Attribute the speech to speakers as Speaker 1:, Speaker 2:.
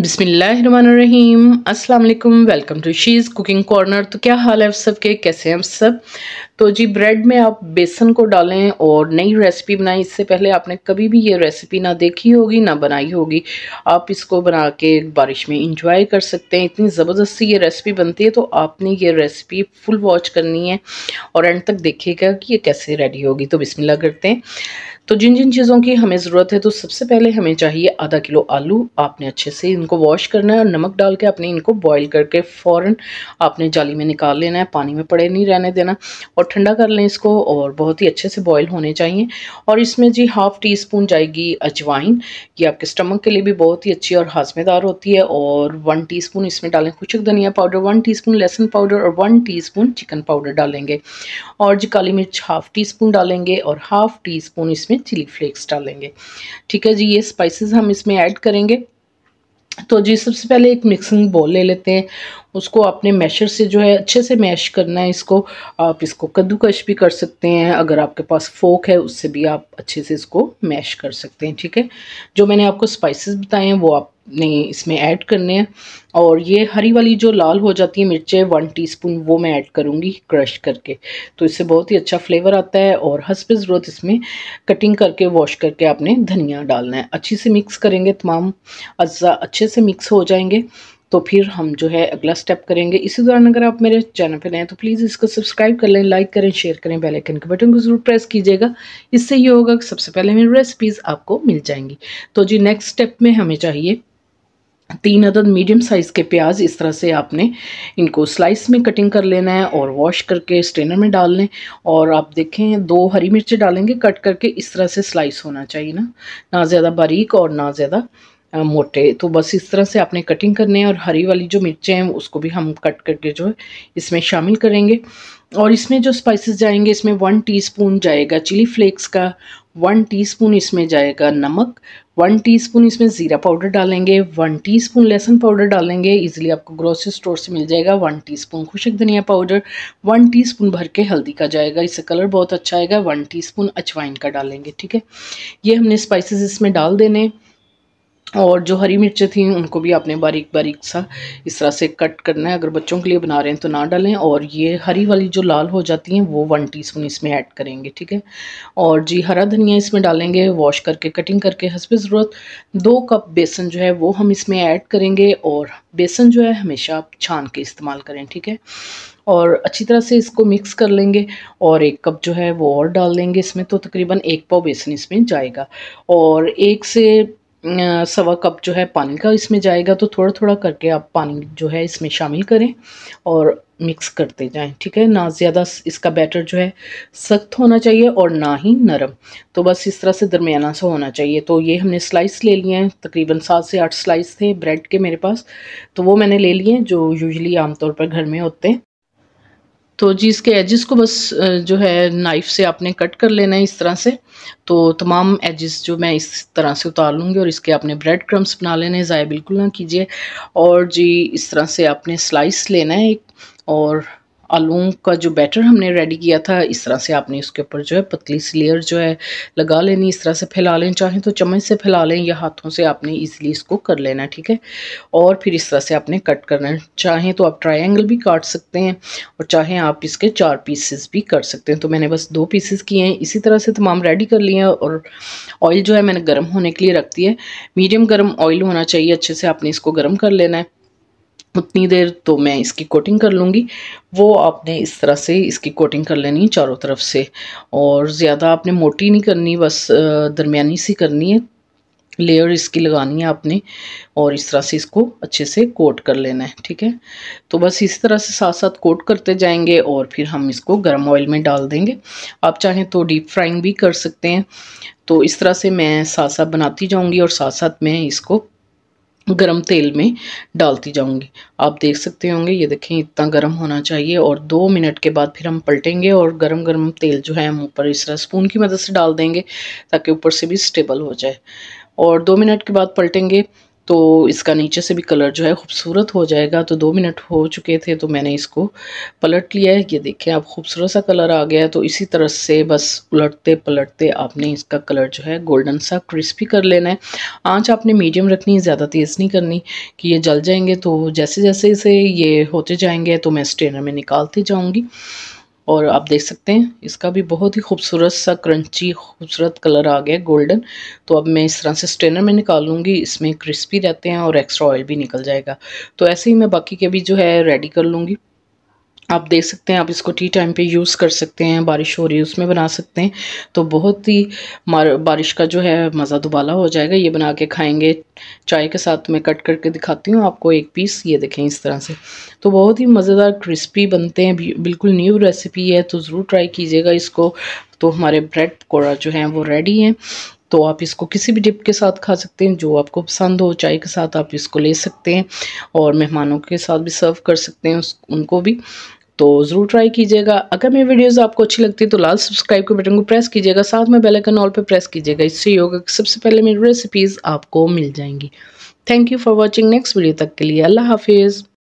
Speaker 1: बिसमीम अस्सलाम welcome to she's cooking corner तो क्या हाल है आप सब के कैसे हैं आप सब तो जी ब्रेड में आप बेसन को डालें और नई रेसिपी बनाएं इससे पहले आपने कभी भी ये रेसिपी ना देखी होगी ना बनाई होगी आप इसको बना के बारिश में इंजॉय कर सकते हैं इतनी ज़बरदस्ती ये रेसिपी बनती है तो आपने ये रेसिपी फुल वॉच करनी है और एंड तक देखिएगा कि ये कैसे रेडी होगी तो बिसमिल्ला करते हैं तो जिन जिन चीज़ों की हमें ज़रूरत है तो सबसे पहले हमें चाहिए आधा किलो आलू आपने अच्छे से इनको वॉश करना है और नमक डाल के अपने इनको बॉईल करके फ़ौर आपने जाली में निकाल लेना है पानी में पड़े नहीं रहने देना और ठंडा कर लें इसको और बहुत ही अच्छे से बॉयल होने चाहिए और इसमें जी हाफ़ टी स्पून जाएगी अजवाइन ये आपके स्टमक के लिए भी बहुत ही अच्छी और हाजमेदार होती है और वन टी स्पून इसमें डालें खुशक धनिया पाउडर वन टी स्पून लहसुन पाउडर और one teaspoon chicken powder डालेंगे और जी काली मिर्च हाफ़ टी स्पून डालेंगे और हाफ़ टी स्पून इसमें चिली फ्लेक्स डालेंगे ठीक है जी ये स्पाइसेस हम इसमें ऐड करेंगे तो जी सबसे पहले एक मिक्सिंग बोल ले लेते हैं उसको आपने मैशर से जो है अच्छे से मैश करना है इसको आप इसको कद्दूकश भी कर सकते हैं अगर आपके पास फोक है उससे भी आप अच्छे से इसको मैश कर सकते हैं ठीक है जो मैंने आपको स्पाइसेस बताए हैं वो आप इसमें ऐड करने हैं और ये हरी वाली जो लाल हो जाती है मिर्चें वन टीस्पून वो मैं ऐड करूँगी क्रश करके तो इससे बहुत ही अच्छा फ्लेवर आता है और हंसप ज़रूरत इसमें कटिंग करके वॉश करके आपने धनिया डालना है अच्छी से मिक्स करेंगे तमाम अज्जा अच्छे से मिक्स हो जाएंगे तो फिर हम जो है अगला स्टेप करेंगे इसी दौरान अगर आप मेरे चैनल पर नए तो प्लीज़ इसको सब्सक्राइब कर लें लाइक करें शेयर करें आइकन के बटन को ज़रूर प्रेस कीजिएगा इससे ये होगा कि सबसे पहले मेरी रेसिपीज़ आपको मिल जाएंगी तो जी नेक्स्ट स्टेप में हमें चाहिए तीन अदद मीडियम साइज़ के प्याज इस तरह से आपने इनको स्लाइस में कटिंग कर लेना है और वॉश करके स्ट्रेनर में डाल लें और आप देखें दो हरी मिर्चें डालेंगे कट करके इस तरह से स्लाइस होना चाहिए ना ना ज़्यादा बारीक और ना ज़्यादा मोटे तो बस इस तरह से आपने कटिंग करने हैं और हरी वाली जो मिर्चें हैं उसको भी हम कट करके जो है इसमें शामिल करेंगे और इसमें जो स्पाइसेस जाएंगे इसमें वन टीस्पून जाएगा चिली फ्लेक्स का वन टीस्पून इसमें जाएगा नमक वन टीस्पून इसमें ज़ीरा पाउडर डालेंगे वन टीस्पून लहसुन पाउडर डालेंगे इजीली आपको ग्रोसरी स्टोर से मिल जाएगा वन टीस्पून खुशक धनिया पाउडर वन टीस्पून भर के हल्दी का जाएगा इससे कलर बहुत अच्छा आएगा वन टी अजवाइन का डालेंगे ठीक है ये हमने स्पाइसिस इसमें डाल देने हैं और जो हरी मिर्चें थी उनको भी आपने बारीक बारीक सा इस तरह से कट करना है अगर बच्चों के लिए बना रहे हैं तो ना डालें और ये हरी वाली जो लाल हो जाती हैं वो वन टीस्पून इसमें ऐड करेंगे ठीक है और जी हरा धनिया इसमें डालेंगे वॉश करके कटिंग करके हंसब ज़रूरत दो कप बेसन जो है वो हम इसमें ऐड करेंगे और बेसन जो है हमेशा आप छान के इस्तेमाल करें ठीक है और अच्छी तरह से इसको मिक्स कर लेंगे और एक कप जो है वो और डाल देंगे इसमें तो तकरीबन एक पाव बेसन इसमें जाएगा और एक से सवा कप जो है पानी का इसमें जाएगा तो थोड़ा थोड़ा करके आप पानी जो है इसमें शामिल करें और मिक्स करते जाएं ठीक है ना ज़्यादा इसका बैटर जो है सख्त होना चाहिए और ना ही नरम तो बस इस तरह से दरमियाना सा होना चाहिए तो ये हमने स्लाइस ले लिए हैं तकरीबन सात से आठ स्लाइस थे ब्रेड के मेरे पास तो वो मैंने ले लिए जो यूजली आमतौर पर घर में होते हैं तो जी इसके एजेस को बस जो है नाइफ से आपने कट कर लेना है इस तरह से तो तमाम एजेस जो मैं इस तरह से उतार लूँगी और इसके आपने ब्रेड क्रम्स बना लेने ज़ाया बिल्कुल ना कीजिए और जी इस तरह से आपने स्लाइस लेना है एक और आलूओं का जो बैटर हमने रेडी किया था इस तरह से आपने उसके ऊपर जो है पतली सी लेयर जो है लगा लेनी इस तरह से फैला लें चाहें तो चम्मच से फैला लें या हाथों से आपने इजीली इसको कर लेना ठीक है और फिर इस तरह से आपने कट करना चाहें तो आप ट्राइंगल भी काट सकते हैं और चाहें आप इसके चार पीसेस भी कर सकते हैं तो मैंने बस दो पीसेस किए हैं इसी तरह से तमाम रेडी कर लिए हैं और ऑयल जो है मैंने गर्म होने के लिए रख दिया है मीडियम गर्म ऑयल होना चाहिए अच्छे से आपने इसको गर्म कर लेना है उतनी देर तो मैं इसकी कोटिंग कर लूँगी वो आपने इस तरह से इसकी कोटिंग कर लेनी है चारों तरफ से और ज़्यादा आपने मोटी नहीं करनी बस दरमिया सी करनी है लेयर इसकी लगानी है आपने और इस तरह से इसको अच्छे से कोट कर लेना है ठीक है तो बस इस तरह से साथ साथ कोट करते जाएंगे और फिर हम इसको गर्म ऑयल में डाल देंगे आप चाहें तो डीप फ्राइंग भी कर सकते हैं तो इस तरह से मैं साथ साथ बनाती जाऊंगी और साथ साथ मैं इसको गरम तेल में डालती जाऊंगी आप देख सकते होंगे ये देखें इतना गरम होना चाहिए और दो मिनट के बाद फिर हम पलटेंगे और गरम गरम तेल जो है हम ऊपर इस तरह स्पून की मदद से डाल देंगे ताकि ऊपर से भी स्टेबल हो जाए और दो मिनट के बाद पलटेंगे तो इसका नीचे से भी कलर जो है खूबसूरत हो जाएगा तो दो मिनट हो चुके थे तो मैंने इसको पलट लिया है ये देखें अब खूबसूरत सा कलर आ गया है तो इसी तरह से बस उलटते पलटते आपने इसका कलर जो है गोल्डन सा क्रिस्पी कर लेना है आँच आपने मीडियम रखनी ज़्यादा तेज़ नहीं करनी कि ये जल जाएंगे तो जैसे जैसे इसे ये होते जाएंगे तो मैं स्ट्रेनर में निकालती जाऊँगी और आप देख सकते हैं इसका भी बहुत ही खूबसूरत सा क्रंची खूबसूरत कलर आ गया गोल्डन तो अब मैं इस तरह से स्ट्रेनर में निकाल लूँगी इसमें क्रिस्पी रहते हैं और एक्स्ट्रा ऑयल भी निकल जाएगा तो ऐसे ही मैं बाकी के भी जो है रेडी कर लूँगी आप देख सकते हैं आप इसको टी टाइम पे यूज़ कर सकते हैं बारिश हो रही है उसमें बना सकते हैं तो बहुत ही बारिश का जो है मज़ा दुबाला हो जाएगा ये बना के खाएंगे चाय के साथ मैं कट करके दिखाती हूँ आपको एक पीस ये देखें इस तरह से तो बहुत ही मज़ेदार क्रिस्पी बनते हैं बिल्कुल न्यू रेसिपी है तो ज़रूर ट्राई कीजिएगा इसको तो हमारे ब्रेड पकौड़ा जो है वो रेडी है तो आप इसको किसी भी डिप के साथ खा सकते हैं जो आपको पसंद हो चाय के साथ आप इसको ले सकते हैं और मेहमानों के साथ भी सर्व कर सकते हैं उनको भी तो ज़रूर ट्राई कीजिएगा अगर मेरी वीडियोज आपको अच्छी लगती है तो लाल सब्सक्राइब के बटन को प्रेस कीजिएगा साथ में बेल आइकन ऑल पर प्रेस कीजिएगा इससे योगा की सबसे पहले मेरी रेसिपीज़ आपको मिल जाएंगी thank you for watching next video तक के लिए अल्लाह हाफिज़